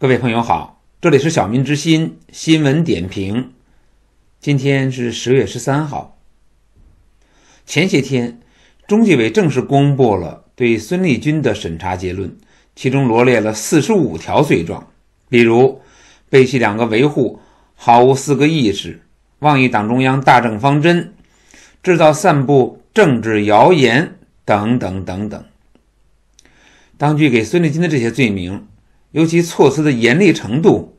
各位朋友好，这里是小民之心新闻点评。今天是十月十三号。前些天，中纪委正式公布了对孙立军的审查结论，其中罗列了四十五条罪状，比如背弃两个维护，毫无四个意识，妄议党中央大政方针，制造散布政治谣言等等等等。当局给孙立军的这些罪名。尤其措辞的严厉程度，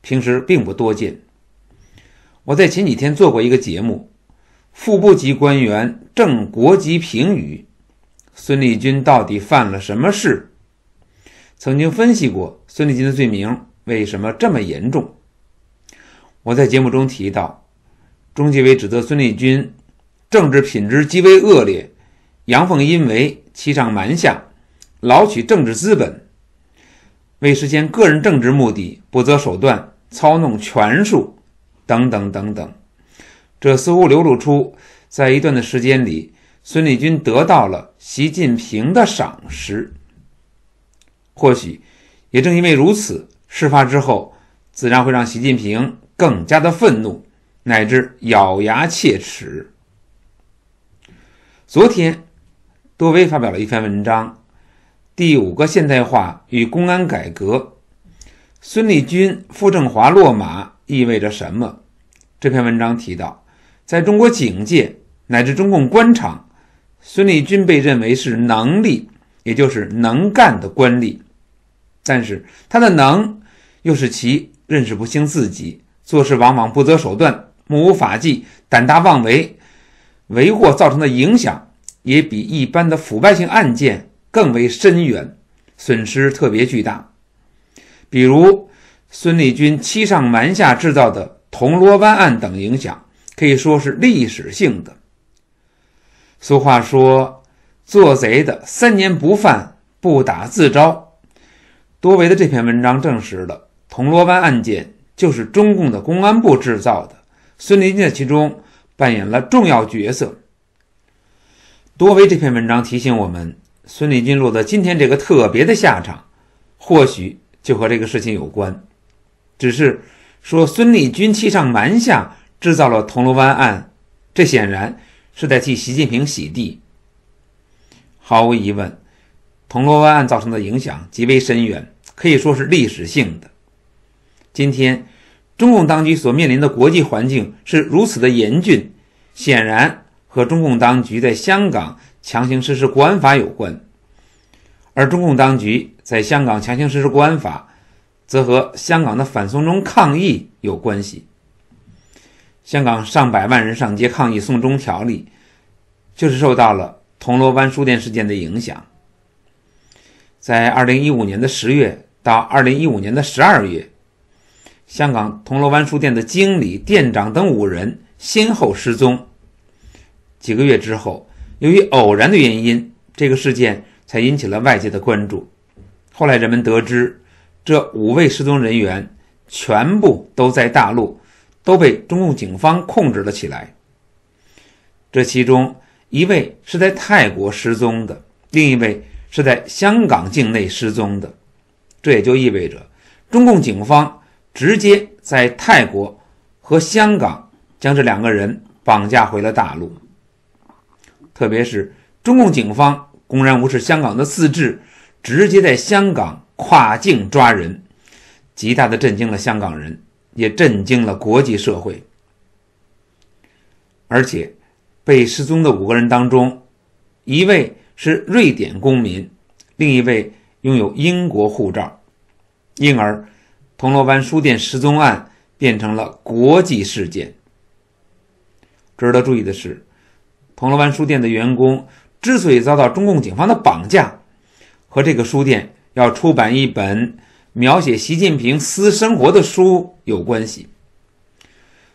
平时并不多见。我在前几天做过一个节目，《副部级官员正国级评语》，孙立军到底犯了什么事？曾经分析过孙立军的罪名为什么这么严重。我在节目中提到，中纪委指责孙立军政治品质极为恶劣，阳奉阴违，欺上瞒下，捞取政治资本。为实现个人政治目的，不择手段、操弄权术，等等等等，这似乎流露出，在一段的时间里，孙立军得到了习近平的赏识。或许，也正因为如此，事发之后，自然会让习近平更加的愤怒，乃至咬牙切齿。昨天，多威发表了一篇文章。第五个现代化与公安改革，孙立军、傅政华落马意味着什么？这篇文章提到，在中国警界乃至中共官场，孙立军被认为是能力，也就是能干的官吏。但是他的能，又使其认识不清自己，做事往往不择手段、目无法纪、胆大妄为，为祸造成的影响也比一般的腐败性案件。更为深远，损失特别巨大。比如孙立军欺上瞒下制造的铜锣湾案等影响，可以说是历史性的。俗话说：“做贼的三年不犯，不打自招。”多维的这篇文章证实了铜锣湾案件就是中共的公安部制造的，孙立军在其中扮演了重要角色。多维这篇文章提醒我们。孙立军落得今天这个特别的下场，或许就和这个事情有关。只是说孙立军欺上瞒下，制造了铜锣湾案，这显然是在替习近平洗地。毫无疑问，铜锣湾案造成的影响极为深远，可以说是历史性的。今天，中共当局所面临的国际环境是如此的严峻，显然和中共当局在香港。强行实施国安法有关，而中共当局在香港强行实施国安法，则和香港的反送中抗议有关系。香港上百万人上街抗议送中条例，就是受到了铜锣湾书店事件的影响。在二零一五年的十月到二零一五年的十二月，香港铜锣湾书店的经理、店长等五人先后失踪。几个月之后。由于偶然的原因，这个事件才引起了外界的关注。后来人们得知，这五位失踪人员全部都在大陆，都被中共警方控制了起来。这其中一位是在泰国失踪的，另一位是在香港境内失踪的。这也就意味着，中共警方直接在泰国和香港将这两个人绑架回了大陆。特别是中共警方公然无视香港的自治，直接在香港跨境抓人，极大的震惊了香港人，也震惊了国际社会。而且，被失踪的五个人当中，一位是瑞典公民，另一位拥有英国护照，因而铜锣湾书店失踪案变成了国际事件。值得注意的是。铜锣湾书店的员工之所以遭到中共警方的绑架，和这个书店要出版一本描写习近平私生活的书有关系。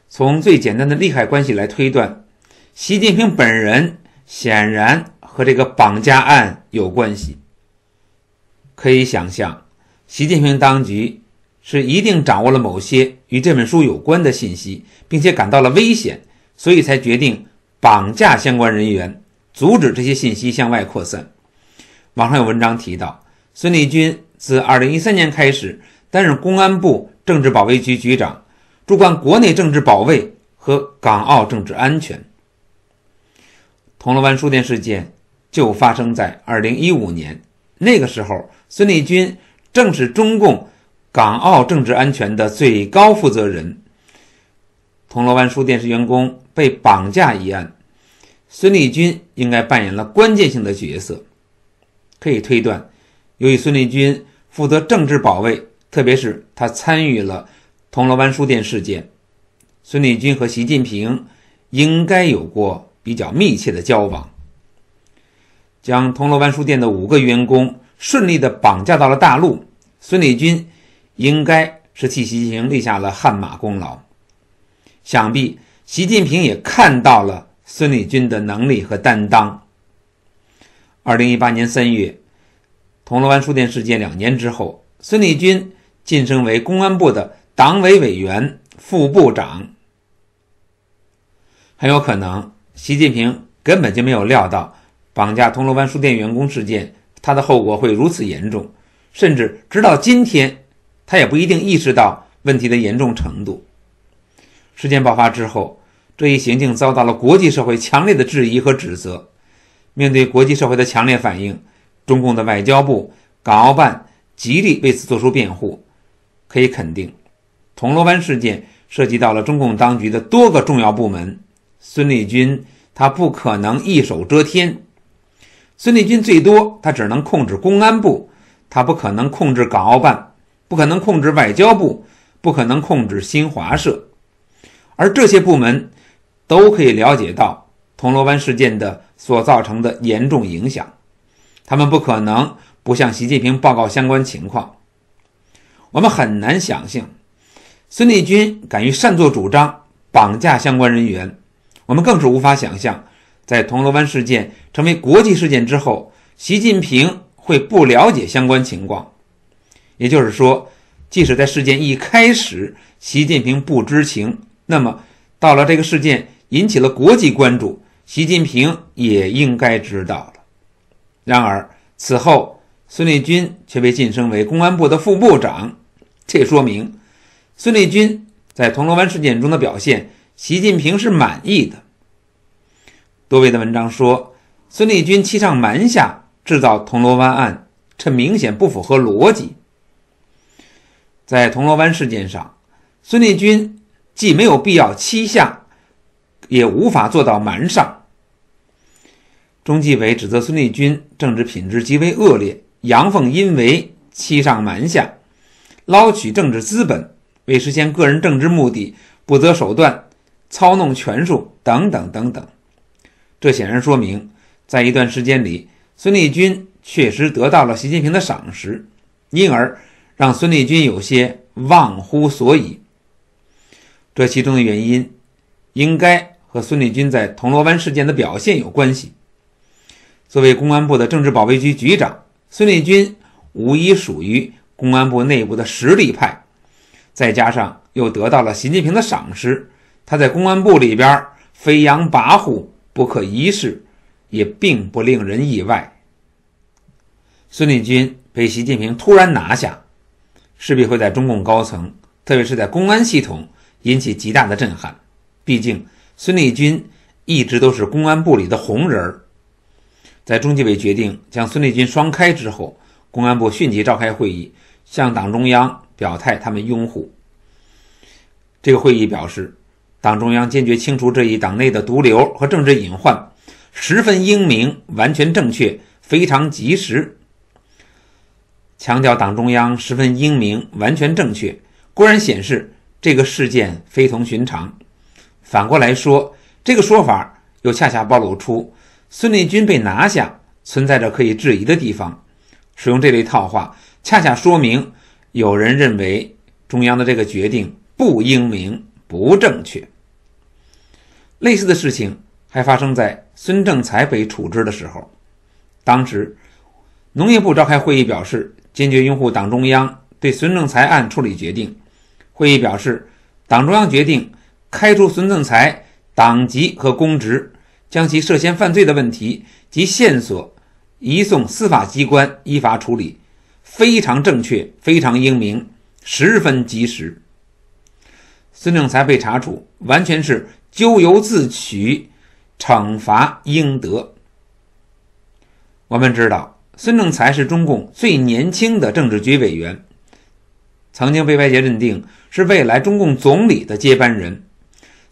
从最简单的利害关系来推断，习近平本人显然和这个绑架案有关系。可以想象，习近平当局是一定掌握了某些与这本书有关的信息，并且感到了危险，所以才决定。绑架相关人员，阻止这些信息向外扩散。网上有文章提到，孙立军自2013年开始担任公安部政治保卫局局长，主管国内政治保卫和港澳政治安全。铜锣湾书店事件就发生在2015年，那个时候，孙立军正是中共港澳政治安全的最高负责人。铜锣湾书店是员工。被绑架一案，孙立军应该扮演了关键性的角色。可以推断，由于孙立军负责政治保卫，特别是他参与了铜锣湾书店事件，孙立军和习近平应该有过比较密切的交往。将铜锣湾书店的五个员工顺利的绑架到了大陆，孙立军应该是替习近平立下了汗马功劳，想必。习近平也看到了孙立军的能力和担当。二零一八年三月，铜锣湾书店事件两年之后，孙立军晋升为公安部的党委委员、副部长。很有可能，习近平根本就没有料到绑架铜锣湾书店员工事件，它的后果会如此严重，甚至直到今天，他也不一定意识到问题的严重程度。事件爆发之后，这一行径遭到了国际社会强烈的质疑和指责。面对国际社会的强烈反应，中共的外交部、港澳办极力为此作出辩护。可以肯定，铜锣湾事件涉及到了中共当局的多个重要部门。孙立军他不可能一手遮天。孙立军最多他只能控制公安部，他不可能控制港澳办，不可能控制外交部，不可能控制新华社。而这些部门，都可以了解到铜锣湾事件的所造成的严重影响，他们不可能不向习近平报告相关情况。我们很难想象孙立军敢于擅作主张绑架相关人员，我们更是无法想象，在铜锣湾事件成为国际事件之后，习近平会不了解相关情况。也就是说，即使在事件一开始，习近平不知情。那么，到了这个事件引起了国际关注，习近平也应该知道了。然而，此后孙立军却被晋升为公安部的副部长，这说明孙立军在铜锣湾事件中的表现，习近平是满意的。多位的文章说，孙立军欺上瞒下，制造铜锣湾案，这明显不符合逻辑。在铜锣湾事件上，孙立军。既没有必要欺下，也无法做到瞒上。中纪委指责孙立军政治品质极为恶劣，阳奉阴违，欺上瞒下，捞取政治资本，为实现个人政治目的不择手段，操弄权术等等等等。这显然说明，在一段时间里，孙立军确实得到了习近平的赏识，因而让孙立军有些忘乎所以。这其中的原因，应该和孙立军在铜锣湾事件的表现有关系。作为公安部的政治保卫局局长，孙立军无疑属于公安部内部的实力派，再加上又得到了习近平的赏识，他在公安部里边飞扬跋扈、不可一世，也并不令人意外。孙立军被习近平突然拿下，势必会在中共高层，特别是在公安系统。引起极大的震撼，毕竟孙立军一直都是公安部里的红人儿。在中纪委决定将孙立军双开之后，公安部迅即召开会议，向党中央表态，他们拥护。这个会议表示，党中央坚决清除这一党内的毒瘤和政治隐患，十分英明，完全正确，非常及时。强调党中央十分英明，完全正确，固然显示。这个事件非同寻常，反过来说，这个说法又恰恰暴露出孙立军被拿下存在着可以质疑的地方。使用这类套话，恰恰说明有人认为中央的这个决定不英明、不正确。类似的事情还发生在孙政才被处置的时候，当时农业部召开会议表示坚决拥护党中央对孙政才案处理决定。会议表示，党中央决定开除孙政才党籍和公职，将其涉嫌犯罪的问题及线索移送司法机关依法处理，非常正确，非常英明，十分及时。孙政才被查处，完全是咎由自取，惩罚应得。我们知道，孙政才是中共最年轻的政治局委员。曾经被外界认定是未来中共总理的接班人，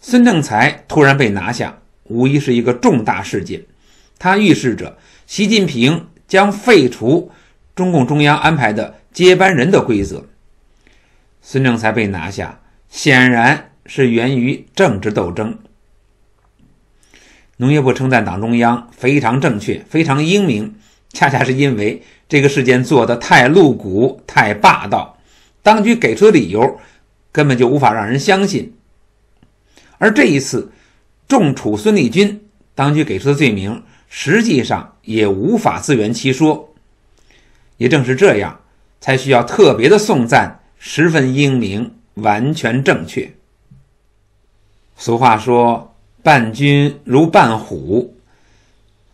孙政才突然被拿下，无疑是一个重大事件。它预示着习近平将废除中共中央安排的接班人的规则。孙政才被拿下，显然是源于政治斗争。农业部称赞党中央非常正确、非常英明，恰恰是因为这个事件做得太露骨、太霸道。当局给出的理由根本就无法让人相信，而这一次重处孙立军，当局给出的罪名实际上也无法自圆其说。也正是这样，才需要特别的颂赞，十分英明，完全正确。俗话说“伴君如伴虎”，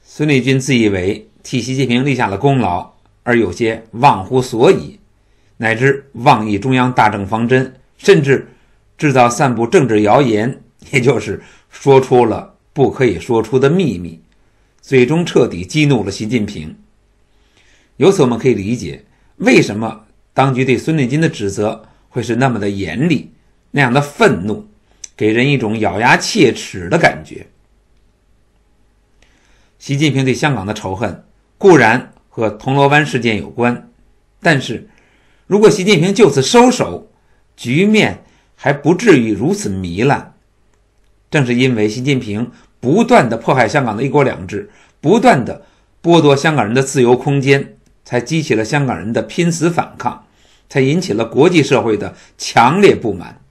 孙立军自以为替习近平立下了功劳，而有些忘乎所以。乃至妄议中央大政方针，甚至制造、散布政治谣言，也就是说出了不可以说出的秘密，最终彻底激怒了习近平。由此我们可以理解，为什么当局对孙立军的指责会是那么的严厉、那样的愤怒，给人一种咬牙切齿的感觉。习近平对香港的仇恨固然和铜锣湾事件有关，但是。如果习近平就此收手，局面还不至于如此糜烂。正是因为习近平不断的迫害香港的一国两制，不断的剥夺香港人的自由空间，才激起了香港人的拼死反抗，才引起了国际社会的强烈不满。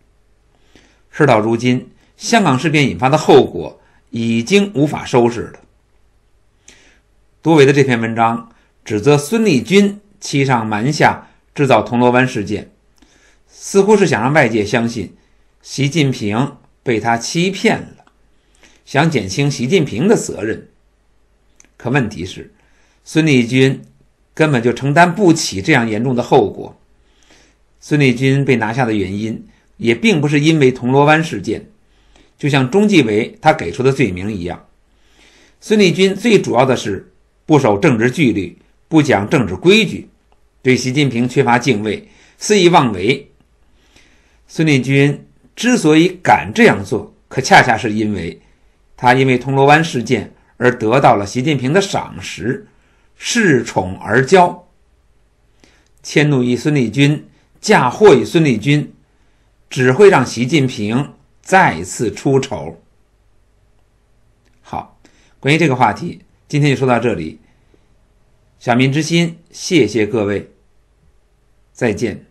事到如今，香港事变引发的后果已经无法收拾了。多维的这篇文章指责孙立军欺上瞒下。制造铜锣湾事件，似乎是想让外界相信习近平被他欺骗了，想减轻习近平的责任。可问题是，孙立军根本就承担不起这样严重的后果。孙立军被拿下的原因，也并不是因为铜锣湾事件，就像中纪委他给出的罪名一样，孙立军最主要的是不守政治纪律，不讲政治规矩。对习近平缺乏敬畏，肆意妄为。孙立军之所以敢这样做，可恰恰是因为他因为铜锣湾事件而得到了习近平的赏识，恃宠而骄。迁怒于孙立军，嫁祸于孙立军，只会让习近平再次出丑。好，关于这个话题，今天就说到这里。小民之心，谢谢各位。再见。